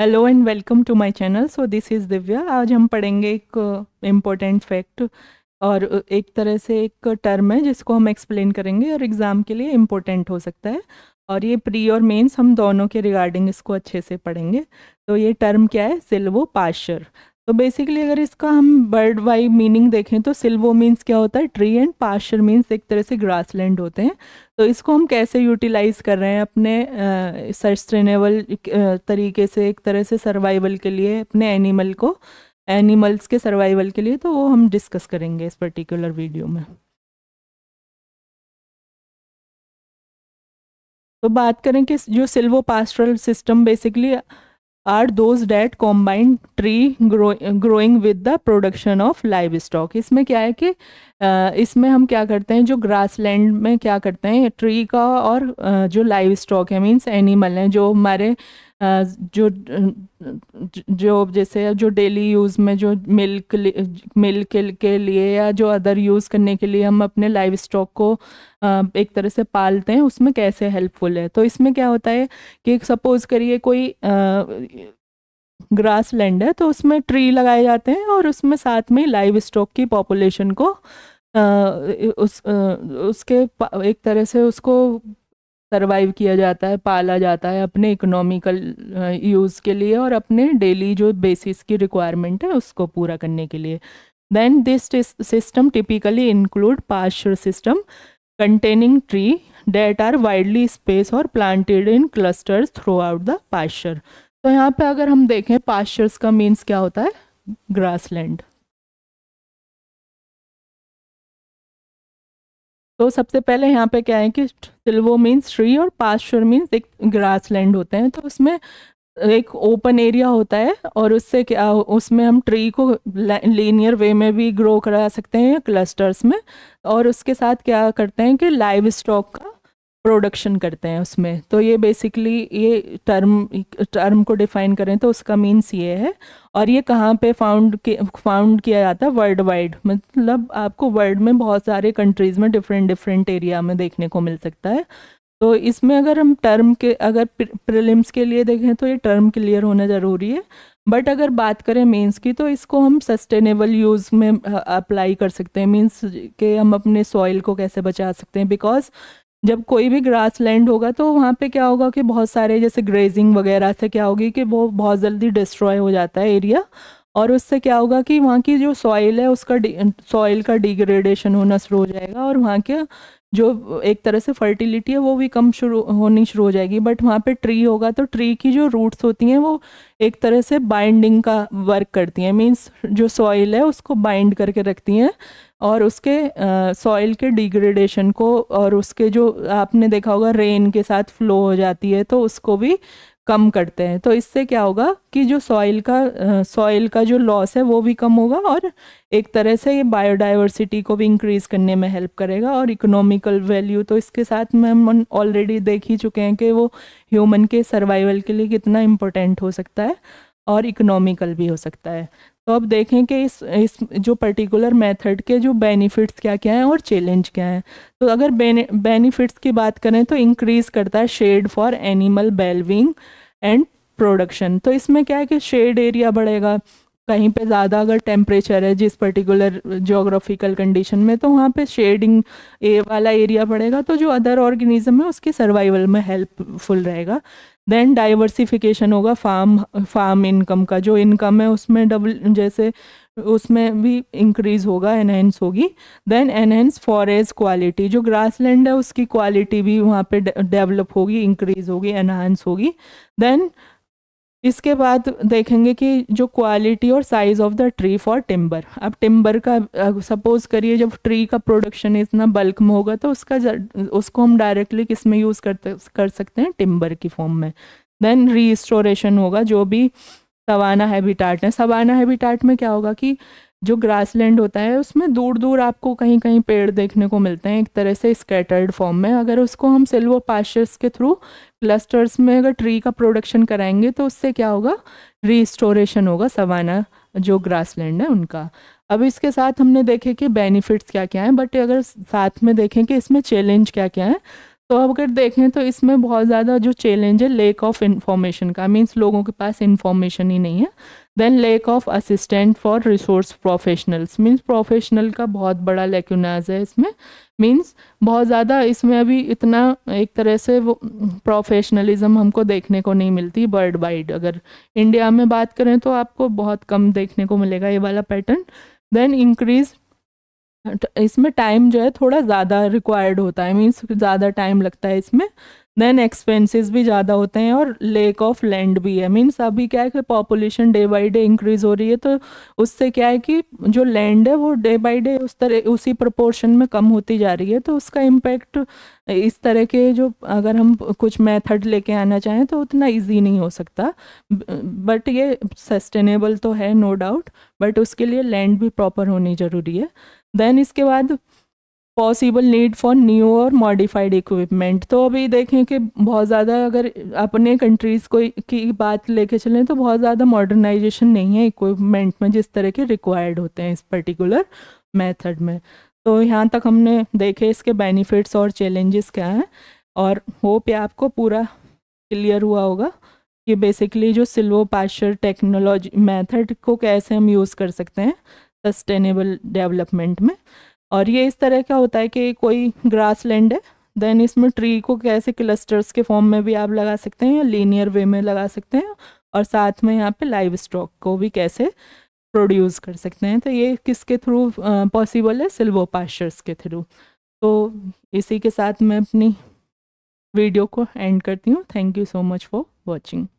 hello and welcome to my channel so this is Divya आज हम पढ़ेंगे एक इम्पोर्टेंट uh, फैक्ट और uh, एक तरह से एक टर्म है जिसको हम एक्सप्लेन करेंगे और एग्ज़ाम के लिए इम्पोर्टेंट हो सकता है और ये प्री और मेंस हम दोनों के रिगार्डिंग इसको अच्छे से पढ़ेंगे तो ये टर्म क्या है सिल्वो पाशर तो बेसिकली अगर इसका हम बर्ड वाई मीनिंग देखें तो सिल्वो मीन्स क्या होता है ट्री एंड पास्चर मीन्स एक तरह से ग्रासलैंड होते हैं तो इसको हम कैसे यूटिलाइज कर रहे हैं अपने सस्टेनेबल तरीके से एक तरह से सर्वाइवल के लिए अपने एनिमल को एनिमल्स के सर्वाइवल के लिए तो वो हम डिस्कस करेंगे इस पर्टिकुलर वीडियो में तो बात करें कि जो silvopastoral system basically are those that combined tree growing with the production of livestock इसमें क्या है कि इसमें हम क्या करते हैं जो ग्रास लैंड में क्या करते हैं ट्री का और जो लाइव स्टॉक है मीन्स एनिमल हैं जो हमारे जो जो जैसे जो डेली यूज़ में जो मिल्क मिल्क के लिए या जो अदर यूज़ करने के लिए हम अपने लाइव स्टॉक को एक तरह से पालते हैं उसमें कैसे हेल्पफुल है तो इसमें क्या होता है कि सपोज़ करिए कोई ग्रास लैंड है तो उसमें ट्री लगाए जाते हैं और उसमें साथ में लाइव स्टॉक की पॉपुलेशन को आ, उस आ, उसके एक तरह से उसको सरवाइव किया जाता है पाला जाता है अपने इकोनॉमिकल यूज़ के लिए और अपने डेली जो बेसिस की रिक्वायरमेंट है उसको पूरा करने के लिए then this system typically include pasture system containing tree that are widely space और planted in clusters through the pasture तो यहाँ पे अगर हम देखें पाश्चर्स का मीन्स क्या होता है लैंड तो सबसे पहले यहाँ पे क्या है कि सिल्वो मीन्स ट्री और पास्चर मीन्स एक ग्रास लैंड होते हैं तो उसमें एक ओपन एरिया होता है और उससे क्या उसमें हम ट्री को लीनियर वे में भी ग्रो करा सकते हैं क्लस्टर्स में और उसके साथ क्या करते हैं कि लाइव स्टॉक का प्रोडक्शन करते हैं उसमें तो ये बेसिकली ये टर्म टर्म को डिफाइन करें तो उसका मीन्स ये है और ये कहाँ पे फाउंड फाउंड किया जाता है वर्ल्ड वाइड मतलब आपको वर्ल्ड में बहुत सारे कंट्रीज़ में डिफरेंट डिफरेंट एरिया में देखने को मिल सकता है तो इसमें अगर हम टर्म के अगर प्रिलिम्स के लिए देखें तो ये टर्म क्लियर होना ज़रूरी है बट अगर बात करें मीन्स की तो इसको हम सस्टेनेबल यूज़ में अप्लाई कर सकते हैं मीन्स के हम अपने सॉइल को कैसे बचा सकते हैं बिकॉज जब कोई भी ग्रास लैंड होगा तो वहाँ पे क्या होगा कि बहुत सारे जैसे ग्रेजिंग वगैरह से क्या होगी कि वो बहुत जल्दी डिस्ट्रॉय हो जाता है एरिया और उससे क्या होगा कि वहाँ की जो सॉइल है उसका सॉइल का डिग्रेडेशन होना शुरू हो जाएगा और वहाँ के जो एक तरह से फर्टिलिटी है वो भी कम शुरू होनी शुरू हो जाएगी बट वहाँ पे ट्री होगा तो ट्री की जो रूट्स होती हैं वो एक तरह से बाइंडिंग का वर्क करती हैं मीन्स जो सॉइल है उसको बाइंड करके रखती हैं और उसके सॉइल के डिग्रेडेशन को और उसके जो आपने देखा होगा रेन के साथ फ्लो हो जाती है तो उसको भी कम करते हैं तो इससे क्या होगा कि जो सॉइल का सॉइल का जो लॉस है वो भी कम होगा और एक तरह से ये बायोडाइवर्सिटी को भी इंक्रीज़ करने में हेल्प करेगा और इकोनॉमिकल वैल्यू तो इसके साथ में हम ऑलरेडी देख ही चुके हैं कि वो ह्यूमन के सर्वाइवल के लिए कितना इम्पोर्टेंट हो सकता है और इकोनॉमिकल भी हो सकता है तो अब देखें कि इस इस जो पर्टिकुलर मेथड के जो बेनिफिट्स क्या क्या हैं और चैलेंज क्या हैं तो अगर बेनिफिट्स की बात करें तो इंक्रीज़ करता है shade for animal wellbeing and production तो इसमें क्या है कि शेड एरिया बढ़ेगा कहीं पे ज़्यादा अगर टेम्परेचर है जिस पर्टिकुलर जोग्राफिकल कंडीशन में तो वहाँ पे शेडिंग ए वाला एरिया पड़ेगा तो जो अदर ऑर्गेनिज्म है उसकी सर्वाइवल में हेल्पफुल रहेगा देन डाइवर्सिफिकेशन होगा फार्म फार्म इनकम का जो इनकम है उसमें डबल जैसे उसमें भी इंक्रीज होगा एनहेंस होगी देन एनहेंस फॉरेज क्वालिटी जो ग्रास लैंड है उसकी क्वालिटी भी वहाँ पे डेवलप होगी इंक्रीज होगी एनहांस होगी देन इसके बाद देखेंगे कि जो क्वालिटी और size of the tree for timber अब टिम्बर का सपोज करिए जब ट्री का प्रोडक्शन इतना बल्क में होगा तो उसका उसको हम डायरेक्टली किस में यूज़ करते कर सकते हैं टिम्बर की फॉर्म में देन रीस्टोरेशन होगा जो भी सवाना हैबिटाट है सवाना हैबिटाट में क्या होगा कि जो ग्रास लैंड होता है उसमें दूर दूर आपको कहीं कहीं पेड़ देखने को मिलते हैं एक तरह से स्कैटर्ड फॉर्म में अगर उसको हम सिल्वर पाशर्स के थ्रू क्लस्टर्स में अगर ट्री का प्रोडक्शन कराएंगे तो उससे क्या होगा रिस्टोरेशन होगा सवाना जो ग्रास लैंड है उनका अब इसके साथ हमने देखे कि बेनिफिट्स क्या क्या हैं बट अगर साथ में देखें कि इसमें चैलेंज क्या क्या है तो अब अगर देखें तो इसमें बहुत ज़्यादा जो चैलेंज है लेक ऑफ इन्फॉर्मेशन का मीन्स लोगों के पास इन्फॉर्मेशन ही नहीं है then lack of assistant for resource professionals means professional का बहुत बड़ा लेक्यूनाज है इसमें मीन्स बहुत ज़्यादा इसमें अभी इतना एक तरह से वो प्रोफेशनलिज्म हमको देखने को नहीं मिलती वर्ल्ड वाइड अगर इंडिया में बात करें तो आपको बहुत कम देखने को मिलेगा ये वाला पैटर्न देन इंक्रीज इसमें टाइम जो है थोड़ा ज़्यादा रिक्वायर्ड होता है मीन्स ज़्यादा टाइम लगता है इसमें देन एक्सपेंसेस भी ज़्यादा होते हैं और लेक ऑफ लैंड भी है मीन्स अभी क्या है कि population day by day increase हो रही है तो उससे क्या है कि जो लैंड है वो डे बाई डे उस तरह उसी प्रपोर्शन में कम होती जा रही है तो उसका इम्पैक्ट इस तरह के जो अगर हम कुछ मेथड लेके आना चाहें तो उतना ईजी नहीं हो सकता बट ये सस्टेनेबल तो है नो डाउट बट उसके लिए लैंड भी प्रॉपर होनी ज़रूरी है देन इसके बाद पॉसिबल नीड फॉर न्यू और मॉडिफाइड इक्विपमेंट तो अभी देखें कि बहुत ज़्यादा अगर अपने कंट्रीज़ को की बात लेके चलें तो बहुत ज़्यादा मॉडर्नाइजेशन नहीं है इक्विपमेंट में जिस तरह के रिक्वायर्ड होते हैं इस पर्टिकुलर मेथड में तो यहाँ तक हमने देखे इसके बेनिफिट्स और चैलेंजेस क्या हैं और होप ये आपको पूरा क्लियर हुआ होगा कि बेसिकली जो सिल्वो पाशर टेक्नोलॉजी मेथड को कैसे हम यूज़ कर सकते हैं सस्टेनेबल डेवलपमेंट में और ये इस तरह का होता है कि कोई ग्रास लैंड है देन इसमें ट्री को कैसे क्लस्टर्स के फॉर्म में भी आप लगा सकते हैं या लीनियर वे में लगा सकते हैं और साथ में यहाँ पे लाइव स्टॉक को भी कैसे प्रोड्यूस कर सकते हैं तो ये किसके थ्रू पॉसिबल है सिल्वो पास्चर्स के थ्रू तो इसी के साथ मैं अपनी वीडियो को एंड करती हूँ thank you so much for watching